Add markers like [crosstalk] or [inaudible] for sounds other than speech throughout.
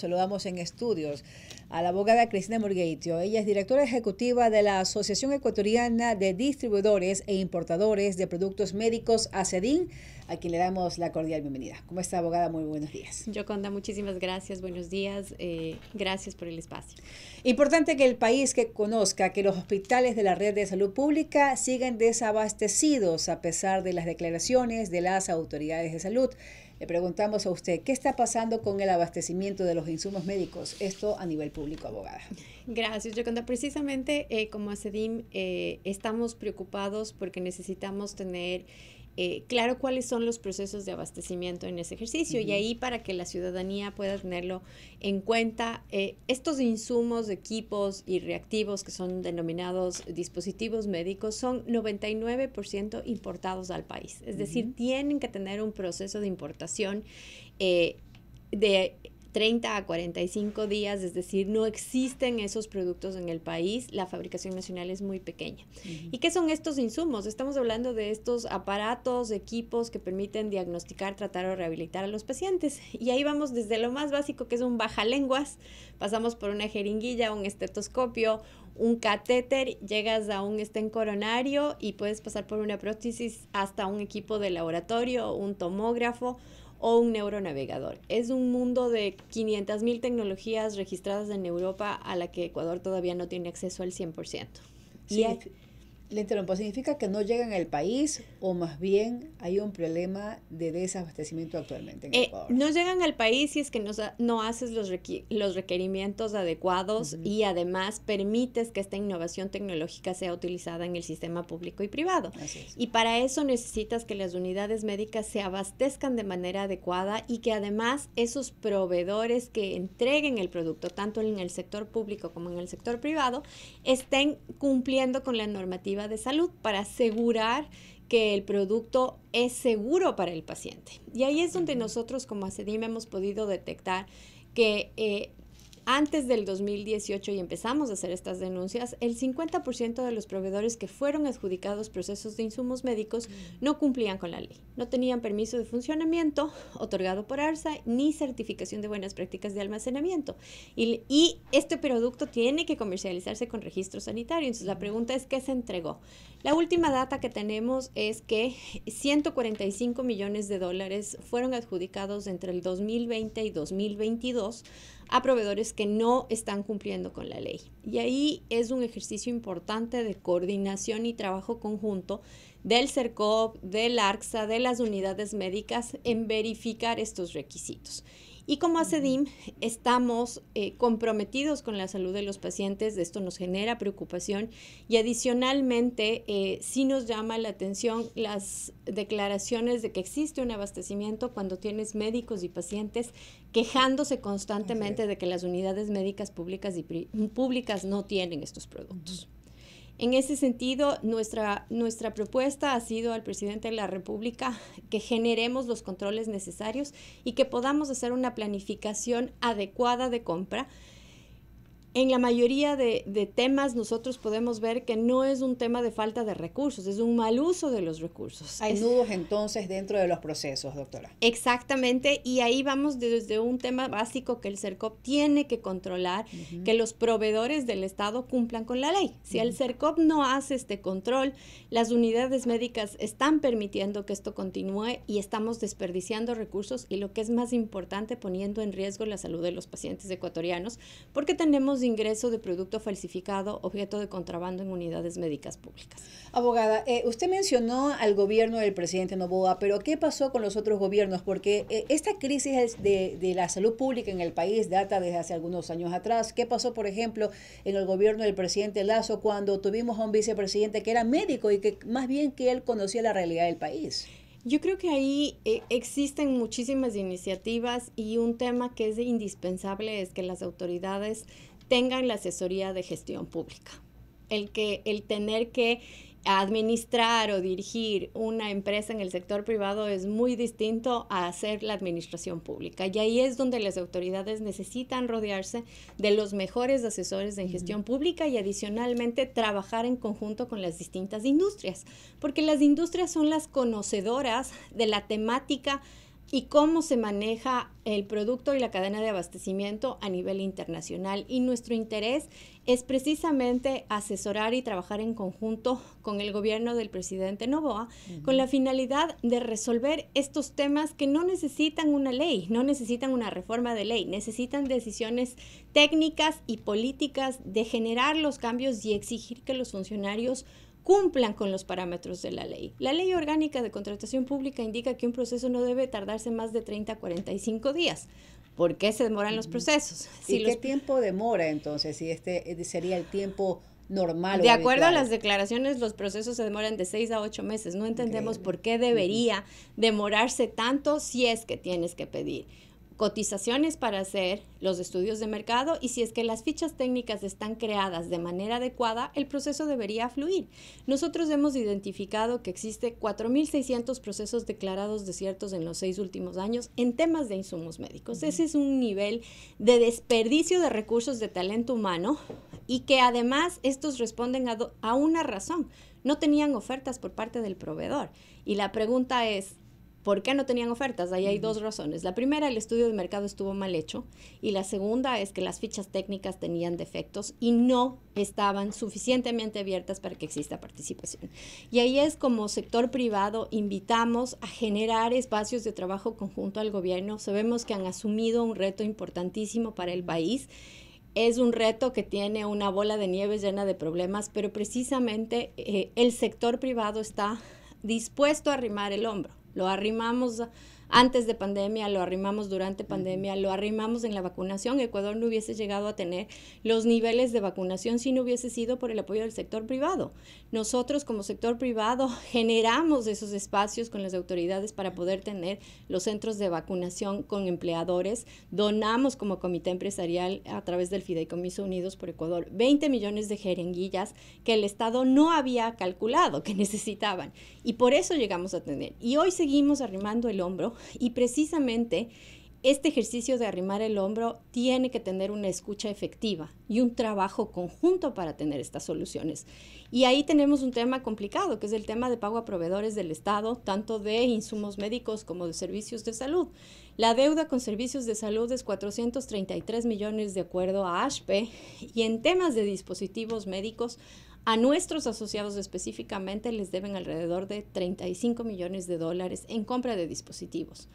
Saludamos en estudios a la abogada Cristina Morgaitio. Ella es directora ejecutiva de la Asociación Ecuatoriana de Distribuidores e Importadores de Productos Médicos, ACEDIN, a quien le damos la cordial bienvenida. ¿Cómo está, abogada? Muy buenos días. Yoconda, muchísimas gracias. Buenos días. Eh, gracias por el espacio. Importante que el país que conozca que los hospitales de la red de salud pública siguen desabastecidos a pesar de las declaraciones de las autoridades de salud. Le preguntamos a usted, ¿qué está pasando con el abastecimiento de los insumos médicos? Esto a nivel público, abogada. Gracias, Yoconda. Precisamente eh, como ACEDIM eh, estamos preocupados porque necesitamos tener eh, claro cuáles son los procesos de abastecimiento en ese ejercicio y ahí para que la ciudadanía pueda tenerlo en cuenta, eh, estos insumos, equipos y reactivos que son denominados dispositivos médicos son 99% importados al país, es decir, tienen que tener un proceso de importación. Eh, de 30 a 45 días, es decir, no existen esos productos en el país, la fabricación nacional es muy pequeña. ¿Y qué son estos insumos? Estamos hablando de estos aparatos, equipos que permiten diagnosticar, tratar o rehabilitar a los pacientes. Y ahí vamos desde lo más básico, que es un lenguas, pasamos por una jeringuilla, un estetoscopio, un catéter, llegas a un estén coronario y puedes pasar por una prótesis hasta un equipo de laboratorio, un tomógrafo o un neuronavegador. Es un mundo de 500.000 tecnologías registradas en Europa a la que Ecuador todavía no tiene acceso al 100%. Le interrumpo, significa que no llegan al país o más bien hay un problema de desabastecimiento actualmente en eh, Ecuador. No llegan al país si es que no, no haces los, los requerimientos adecuados y además permites que esta innovación tecnológica sea utilizada en el sistema público y privado. Y para eso necesitas que las unidades médicas se abastezcan de manera adecuada y que además esos proveedores que entreguen el producto, tanto en el sector público como en el sector privado, estén cumpliendo con la normativa de salud para asegurar que el producto es seguro para el paciente. Y ahí es donde nosotros como ACDIM hemos podido detectar que eh, antes del 2018 y empezamos a hacer estas denuncias, el 50% de los proveedores que fueron adjudicados procesos de insumos médicos mm. no cumplían con la ley. No tenían permiso de funcionamiento otorgado por ARSA ni certificación de buenas prácticas de almacenamiento. Y, y este producto tiene que comercializarse con registro sanitario. Entonces la mm. pregunta es, ¿qué se entregó? La última data que tenemos es que 145 millones de dólares fueron adjudicados entre el 2020 y 2022 a proveedores que no están cumpliendo con la ley. Y ahí es un ejercicio importante de coordinación y trabajo conjunto del CERCOP, del ARCSA, de las unidades médicas en verificar estos requisitos. Y como ACEDIM estamos eh, comprometidos con la salud de los pacientes, esto nos genera preocupación y adicionalmente eh, sí nos llama la atención las declaraciones de que existe un abastecimiento cuando tienes médicos y pacientes quejándose constantemente de que las unidades médicas públicas y públicas no tienen estos productos. En ese sentido, nuestra, nuestra propuesta ha sido al presidente de la República que generemos los controles necesarios y que podamos hacer una planificación adecuada de compra en la mayoría de, de, temas nosotros podemos ver que no es un tema de falta de recursos, es un mal uso de los recursos. Hay nudos entonces dentro de los procesos, doctora. Exactamente, y ahí vamos desde un tema básico que el CERCOP tiene que controlar, que los proveedores del Estado cumplan con la ley. Si el CERCOP no hace este control, las unidades médicas están permitiendo que esto continúe y estamos desperdiciando recursos y lo que es más importante, poniendo en riesgo la salud de los pacientes ecuatorianos, porque tenemos de ingreso de producto falsificado, objeto de contrabando en unidades médicas públicas. Abogada, eh, usted mencionó al gobierno del presidente Novoa, pero ¿qué pasó con los otros gobiernos? Porque eh, esta crisis de, de, la salud pública en el país data desde hace algunos años atrás. ¿Qué pasó, por ejemplo, en el gobierno del presidente Lazo cuando tuvimos a un vicepresidente que era médico y que más bien que él conocía la realidad del país? Yo creo que ahí eh, existen muchísimas iniciativas y un tema que es indispensable es que las autoridades tengan la asesoría de gestión pública. El, que, el tener que administrar o dirigir una empresa en el sector privado es muy distinto a hacer la administración pública. Y ahí es donde las autoridades necesitan rodearse de los mejores asesores en gestión pública y adicionalmente trabajar en conjunto con las distintas industrias, porque las industrias son las conocedoras de la temática y cómo se maneja el producto y la cadena de abastecimiento a nivel internacional. Y nuestro interés es precisamente asesorar y trabajar en conjunto con el gobierno del presidente Novoa con la finalidad de resolver estos temas que no necesitan una ley, no necesitan una reforma de ley, necesitan decisiones técnicas y políticas de generar los cambios y exigir que los funcionarios cumplan con los parámetros de la ley. La ley orgánica de contratación pública indica que un proceso no debe tardarse más de 30 a 45 días. ¿Por qué se demoran los procesos? Si ¿Y qué tiempo demora entonces? Si este eh, sería el tiempo normal. De acuerdo a las declaraciones, los procesos se demoran de seis a ocho meses. No entendemos por qué debería demorarse tanto si es que tienes que pedir cotizaciones para hacer, los estudios de mercado y si es que las fichas técnicas están creadas de manera adecuada, el proceso debería fluir. Nosotros hemos identificado que existe 4.600 procesos declarados desiertos en los seis últimos años en temas de insumos médicos. Ese es un nivel de desperdicio de recursos de talento humano y que además estos responden a una razón. No tenían ofertas por parte del proveedor. Y la pregunta es, ¿Por qué no tenían ofertas? Ahí hay dos razones. La primera, el estudio de mercado estuvo mal hecho y la segunda es que las fichas técnicas tenían defectos y no estaban suficientemente abiertas para que exista participación. Y ahí es como sector privado invitamos a generar espacios de trabajo conjunto al gobierno. Sabemos que han asumido un reto importantísimo para el país es un reto que tiene una bola de nieve llena de problemas, pero precisamente eh, el sector privado está dispuesto a arrimar el hombro lo arrimamos antes de pandemia, lo arrimamos durante pandemia, lo arrimamos en la vacunación. Ecuador no hubiese llegado a tener los niveles de vacunación si no hubiese sido por el apoyo del sector privado. Nosotros como sector privado [laughs] generamos esos espacios con las autoridades para poder tener los centros de vacunación con empleadores. Donamos como comité empresarial a través del Fideicomiso Unidos por Ecuador 20 millones de jeringuillas que el Estado no había calculado que [laughs] necesitaban. Y por eso llegamos a tener. Y hoy seguimos arrimando el hombro y precisamente este ejercicio de arrimar el hombro tiene que tener una escucha efectiva y un trabajo conjunto para tener estas soluciones. Y ahí tenemos un tema complicado, que es el tema de pago a proveedores del Estado, tanto de insumos médicos como de servicios de salud. La deuda con servicios de salud es 433 millones de acuerdo a ASHPE y en temas de dispositivos médicos a nuestros asociados específicamente les deben alrededor de 35 millones de dólares en compra de dispositivos.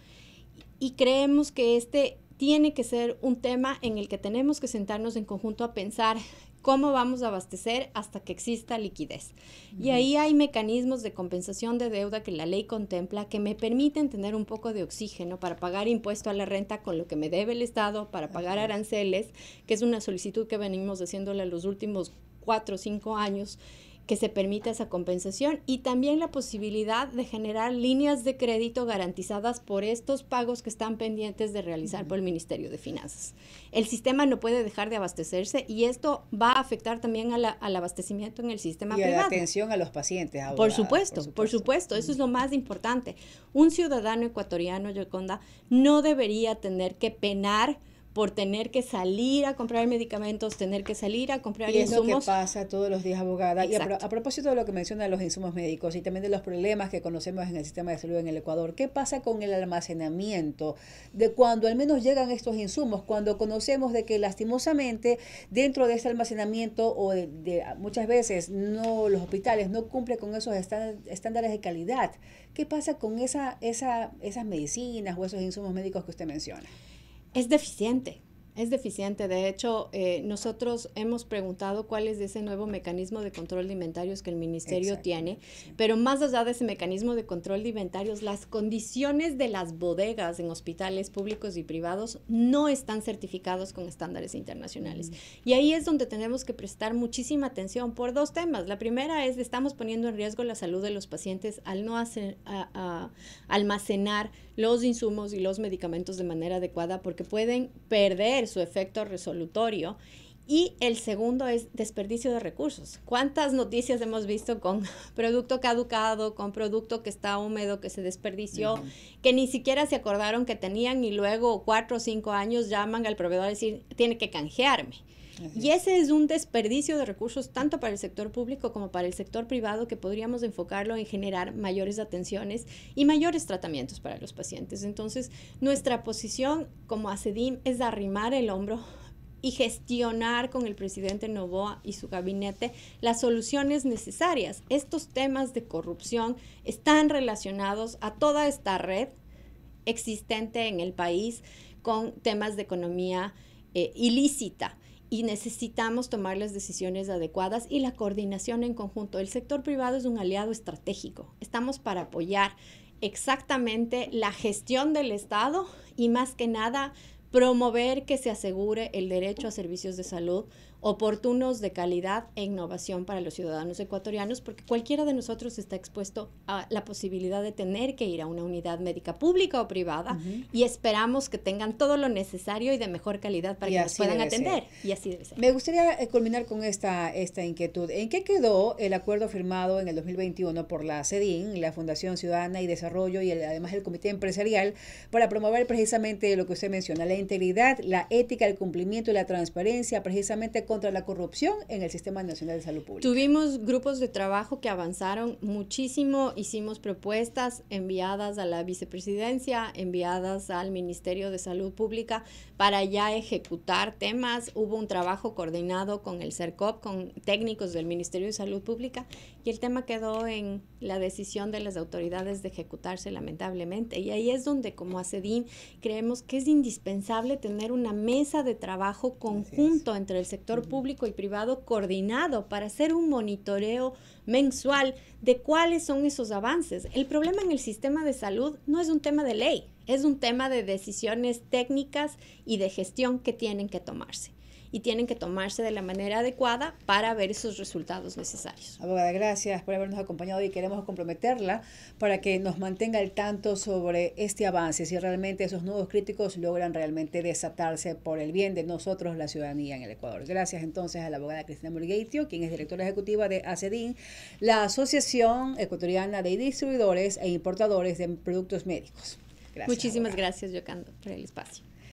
Y creemos que este tiene que ser un tema en el que tenemos que sentarnos en conjunto a pensar cómo vamos a abastecer hasta que exista liquidez. Y ahí hay mecanismos de compensación de deuda que la ley contempla que me permiten tener un poco de oxígeno para pagar impuesto a la renta con lo que me debe el Estado, para pagar aranceles, que es una solicitud que venimos haciéndole los últimos cuatro o cinco años que se permita esa compensación y también la posibilidad de generar líneas de crédito garantizadas por estos pagos que están pendientes de realizar por el Ministerio de Finanzas. El sistema no puede dejar de abastecerse y esto va a afectar también al abastecimiento en el sistema privado. Y la atención a los pacientes. por, supuesto, por supuesto, por supuesto, eso es lo más importante. Un ciudadano ecuatoriano, Yoconda, no debería tener que penar por tener que salir a comprar medicamentos, tener que salir a comprar y insumos. lo que pasa todos los días, abogada. Y a, propósito de lo que menciona de los insumos médicos y también de los problemas que conocemos en el sistema de salud en el Ecuador, ¿qué pasa con el almacenamiento de cuando al menos llegan estos insumos? Cuando conocemos de que lastimosamente dentro de ese almacenamiento o de, muchas veces no los hospitales no cumplen con esos estándares de calidad. ¿Qué pasa con esa, esa, esas medicinas o esos insumos médicos que usted menciona? es deficiente. Es deficiente. De hecho, eh, nosotros hemos preguntado cuál es ese nuevo mecanismo de control de inventarios que el ministerio tiene, pero más allá de ese mecanismo de control de inventarios, las condiciones de las bodegas en hospitales públicos y privados no están certificados con estándares internacionales. Y ahí es donde tenemos que prestar muchísima atención por dos temas. La primera es que estamos poniendo en riesgo la salud de los pacientes al no hacer, almacenar los insumos y los medicamentos de manera adecuada porque pueden perder su efecto resolutorio. Y el segundo es desperdicio de recursos. ¿Cuántas noticias hemos visto con [laughs] producto caducado, con producto que está húmedo, que se desperdició, que ni siquiera se acordaron que tenían y luego cuatro o cinco años llaman al proveedor a decir, tiene que canjearme? Y ese es un desperdicio de recursos tanto para el sector público como para el sector privado que podríamos enfocarlo en generar mayores atenciones y mayores tratamientos para los pacientes. Entonces, nuestra posición como ACEDIM es arrimar el hombro y gestionar con el presidente Novoa y su gabinete las soluciones necesarias. Estos temas de corrupción están relacionados a toda esta red existente en el país con temas de economía eh, ilícita y necesitamos tomar las decisiones adecuadas y la coordinación en conjunto. El sector privado es un aliado estratégico. Estamos para apoyar exactamente la gestión del Estado y más que nada promover que se asegure el derecho a servicios de salud oportunos, de calidad e innovación para los ciudadanos ecuatorianos, porque cualquiera de nosotros está expuesto a la posibilidad de tener que ir a una unidad médica pública o privada y esperamos que tengan todo lo necesario y de mejor calidad para que nos puedan atender. Y así debe ser. Me gustaría eh, culminar con esta, esta inquietud. ¿En qué quedó el acuerdo firmado en el 2021 por la CEDIN, la Fundación Ciudadana y Desarrollo y además el Comité Empresarial para promover precisamente lo que usted menciona, la integridad, la ética, el cumplimiento y la transparencia, precisamente con contra la corrupción en el Sistema Nacional de Salud Pública. Tuvimos grupos de trabajo que avanzaron muchísimo, hicimos propuestas enviadas a la vicepresidencia, enviadas al Ministerio de Salud Pública para ya ejecutar temas. Hubo un trabajo coordinado con el CERCOP, con técnicos del Ministerio de Salud Pública y el tema quedó en la decisión de las autoridades de ejecutarse lamentablemente. Y ahí es donde como ACEDIN creemos que es indispensable tener una mesa de trabajo conjunto entre el sector público y privado coordinado para hacer un monitoreo mensual de cuáles son esos avances. El problema en el sistema de salud no es un tema de ley, es un tema de decisiones técnicas y de gestión que tienen que tomarse y tienen que tomarse de la manera adecuada para ver esos resultados necesarios. Abogada, gracias por habernos acompañado y queremos comprometerla para que nos mantenga al tanto sobre este avance, si realmente esos nuevos críticos logran realmente desatarse por el bien de nosotros, la ciudadanía en el Ecuador. Gracias entonces a la abogada Cristina Murgueitio, quien es directora ejecutiva de ACEDIN, la Asociación Ecuatoriana de Distribuidores e Importadores de Productos Médicos. Gracias, Muchísimas gracias, Yocando, por el espacio.